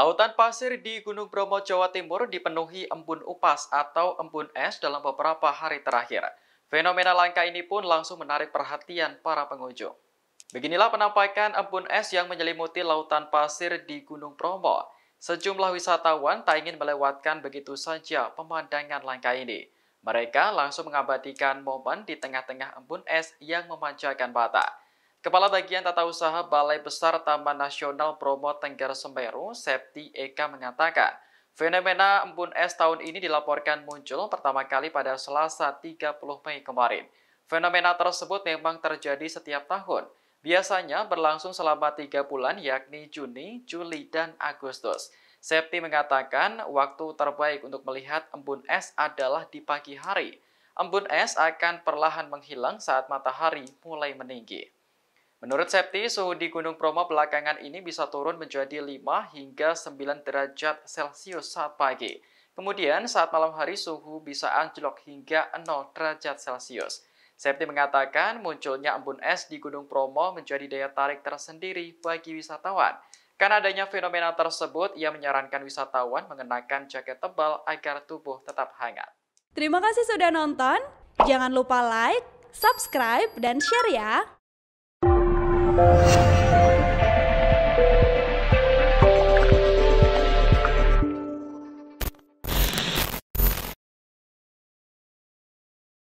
Lautan pasir di Gunung Bromo, Jawa Timur dipenuhi embun upas atau embun es dalam beberapa hari terakhir. Fenomena langka ini pun langsung menarik perhatian para pengunjung. Beginilah penampakan embun es yang menyelimuti lautan pasir di Gunung Bromo. Sejumlah wisatawan tak ingin melewatkan begitu saja pemandangan langka ini. Mereka langsung mengabadikan momen di tengah-tengah embun es yang memanjakan batak. Kepala Bagian Tata Usaha Balai Besar Taman Nasional Bromo Tengger Semeru, Septi Eka mengatakan, fenomena embun es tahun ini dilaporkan muncul pertama kali pada Selasa 30 Mei kemarin. Fenomena tersebut memang terjadi setiap tahun. Biasanya berlangsung selama tiga bulan yakni Juni, Juli, dan Agustus. Septi mengatakan waktu terbaik untuk melihat embun es adalah di pagi hari. Embun es akan perlahan menghilang saat matahari mulai meninggi. Menurut Septi, suhu di Gunung Bromo belakangan ini bisa turun menjadi 5 hingga 9 derajat Celcius saat pagi. Kemudian saat malam hari suhu bisa anjlok hingga 0 derajat Celcius. Septi mengatakan munculnya embun es di Gunung Bromo menjadi daya tarik tersendiri bagi wisatawan. Karena adanya fenomena tersebut, ia menyarankan wisatawan mengenakan jaket tebal agar tubuh tetap hangat. Terima kasih sudah nonton. Jangan lupa like, subscribe, dan share ya. そう。